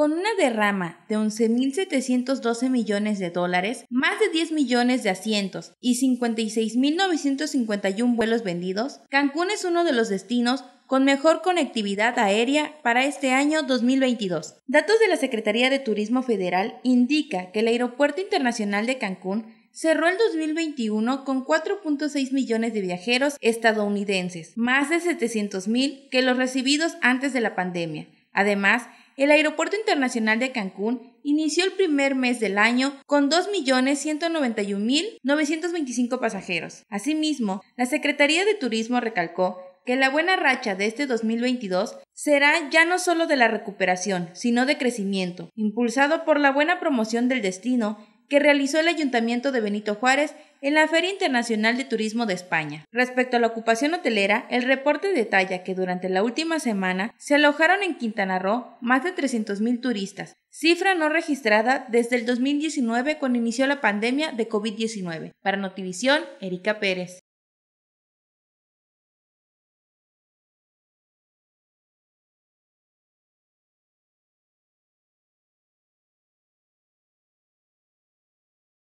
Con una derrama de 11.712 millones de dólares, más de 10 millones de asientos y 56.951 vuelos vendidos, Cancún es uno de los destinos con mejor conectividad aérea para este año 2022. Datos de la Secretaría de Turismo Federal indica que el Aeropuerto Internacional de Cancún cerró el 2021 con 4.6 millones de viajeros estadounidenses, más de 700.000 que los recibidos antes de la pandemia Además, el Aeropuerto Internacional de Cancún inició el primer mes del año con 2.191.925 pasajeros. Asimismo, la Secretaría de Turismo recalcó que la buena racha de este 2022 será ya no solo de la recuperación, sino de crecimiento, impulsado por la buena promoción del destino que realizó el Ayuntamiento de Benito Juárez en la Feria Internacional de Turismo de España. Respecto a la ocupación hotelera, el reporte detalla que durante la última semana se alojaron en Quintana Roo más de 300.000 turistas, cifra no registrada desde el 2019 cuando inició la pandemia de COVID-19. Para Notivisión, Erika Pérez.